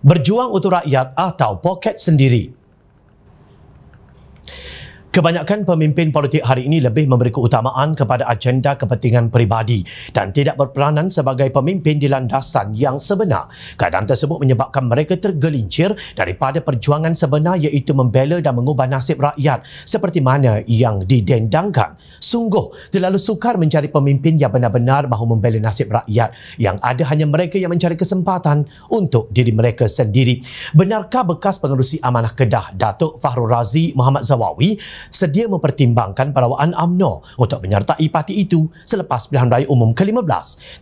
berjuang untuk rakyat atau poket sendiri. Kebanyakan pemimpin politik hari ini lebih memberi keutamaan kepada agenda kepentingan peribadi dan tidak berperanan sebagai pemimpin di landasan yang sebenar. Keadaan tersebut menyebabkan mereka tergelincir daripada perjuangan sebenar iaitu membela dan mengubah nasib rakyat seperti mana yang didendangkan. Sungguh, terlalu sukar mencari pemimpin yang benar-benar mahu membela nasib rakyat yang ada hanya mereka yang mencari kesempatan untuk diri mereka sendiri. Benarkah bekas pengerusi amanah Kedah, Datuk Fahrul Razi Muhammad Zawawi sedia mempertimbangkan perlawanan AMNO untuk menyertai parti itu selepas pilihan raya umum ke-15.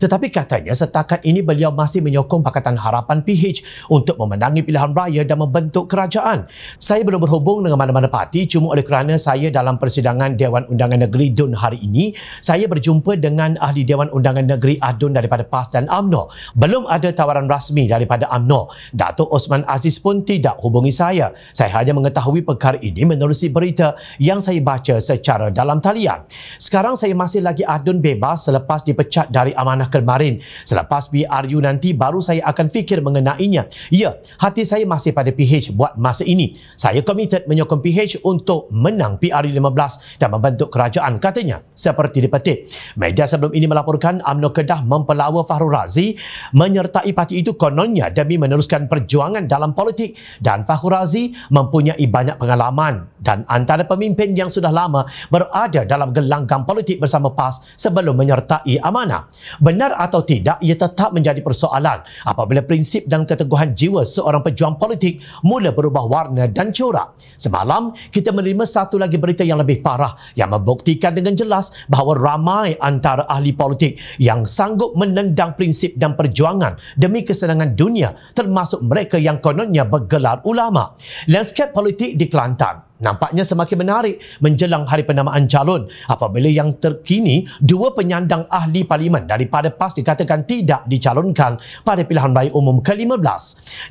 Tetapi katanya setakat ini beliau masih menyokong Pakatan Harapan PH untuk memenangi pilihan raya dan membentuk kerajaan. Saya belum berhubung dengan mana-mana parti cuma oleh kerana saya dalam persidangan Dewan Undangan Negeri DUN hari ini, saya berjumpa dengan ahli Dewan Undangan Negeri ADUN daripada PAS dan AMNO. Belum ada tawaran rasmi daripada AMNO. Datuk Osman Aziz pun tidak hubungi saya. Saya hanya mengetahui perkara ini menerusi berita yang saya baca secara dalam talian. Sekarang saya masih lagi adun bebas selepas dipecat dari amanah kemarin. Selepas BRU nanti baru saya akan fikir mengenainya. Ya, hati saya masih pada PH buat masa ini. Saya komited menyokong PH untuk menang PRU 15 dan membentuk kerajaan katanya. Seperti dipetik. Media sebelum ini melaporkan UMNO Kedah mempelawa Fahrul Razi menyertai parti itu kononnya demi meneruskan perjuangan dalam politik dan Fahrul Razi mempunyai banyak pengalaman dan antara pem- pemimpin yang sudah lama berada dalam gelanggang politik bersama PAS sebelum menyertai amanah. Benar atau tidak, ia tetap menjadi persoalan apabila prinsip dan keteguhan jiwa seorang pejuang politik mula berubah warna dan corak. Semalam, kita menerima satu lagi berita yang lebih parah yang membuktikan dengan jelas bahawa ramai antara ahli politik yang sanggup menendang prinsip dan perjuangan demi kesenangan dunia termasuk mereka yang kononnya bergelar ulama. Landscape politik di Kelantan nampaknya semakin menarik menjelang hari penamaan calon apabila yang terkini dua penyandang ahli parlimen daripada PAS dikatakan tidak dicalonkan pada pilihan raya umum ke-15.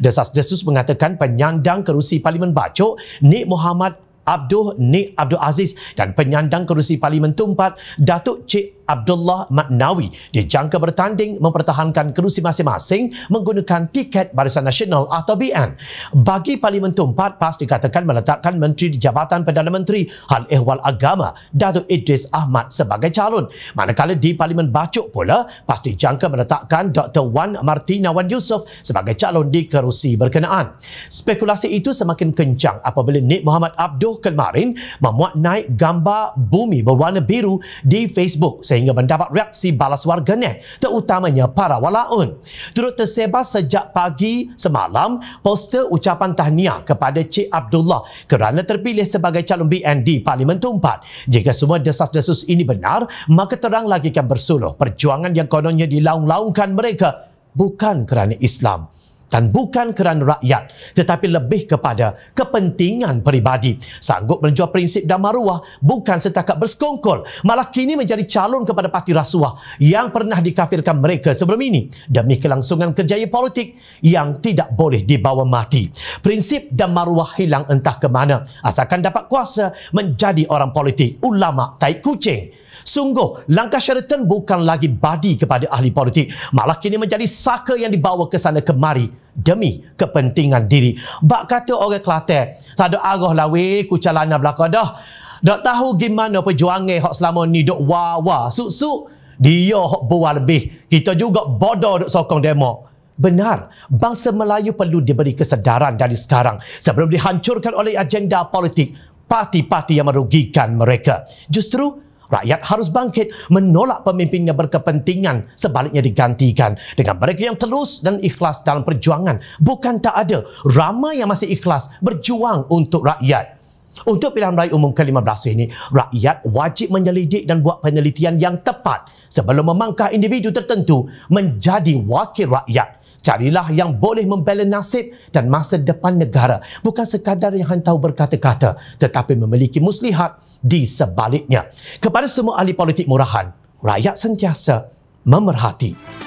Desas Desus mengatakan penyandang kerusi parlimen Bacok, Nik Muhammad Abdul Nik Abdul Aziz dan penyandang kerusi Parlimen Tumpat Datuk Cik Abdullah Matnawi dijangka bertanding mempertahankan kerusi masing-masing menggunakan tiket Barisan Nasional atau BN. Bagi Parlimen Tumpat, PAS dikatakan meletakkan Menteri di Jabatan Perdana Menteri Hal Ehwal Agama Datuk Idris Ahmad sebagai calon. Manakala di Parlimen Bacuk pula, PAS dijangka meletakkan Dr. Wan Martina Wan Yusof sebagai calon di kerusi berkenaan. Spekulasi itu semakin kencang apabila Nik Muhammad Abdul kemarin memuat naik gambar bumi berwarna biru di Facebook sehingga mendapat reaksi balas warganet terutamanya para walaun. Turut tersebar sejak pagi semalam poster ucapan tahniah kepada Cik Abdullah kerana terpilih sebagai calon BN di Parlimen Tumpat. Jika semua desas-desus ini benar, maka terang lagi akan bersuluh perjuangan yang kononnya dilaung-laungkan mereka bukan kerana Islam dan bukan kerana rakyat tetapi lebih kepada kepentingan peribadi sanggup menjual prinsip dan maruah bukan setakat bersekongkol malah kini menjadi calon kepada parti rasuah yang pernah dikafirkan mereka sebelum ini demi kelangsungan kerjaya politik yang tidak boleh dibawa mati prinsip dan maruah hilang entah ke mana asalkan dapat kuasa menjadi orang politik ulama taik kucing Sungguh, langkah Sheraton bukan lagi badi kepada ahli politik. Malah kini menjadi saka yang dibawa ke sana kemari demi kepentingan diri. Bak kata orang Kelantan, tak ada arah lah weh, kucalana belakang dah. Dok tahu gimana perjuangan hok selama ni dok wawa, suk-suk. Dia hok buah lebih. Kita juga bodoh duk sokong demo. Benar, bangsa Melayu perlu diberi kesedaran dari sekarang sebelum dihancurkan oleh agenda politik parti-parti yang merugikan mereka. Justru, Rakyat harus bangkit menolak pemimpinnya berkepentingan sebaliknya digantikan dengan mereka yang telus dan ikhlas dalam perjuangan. Bukan tak ada, ramai yang masih ikhlas berjuang untuk rakyat. Untuk pilihan raya umum ke-15 ini, rakyat wajib menyelidik dan buat penelitian yang tepat sebelum memangkah individu tertentu menjadi wakil rakyat. Carilah yang boleh membela nasib dan masa depan negara. Bukan sekadar yang hantau berkata-kata tetapi memiliki muslihat di sebaliknya. Kepada semua ahli politik murahan, rakyat sentiasa memerhati.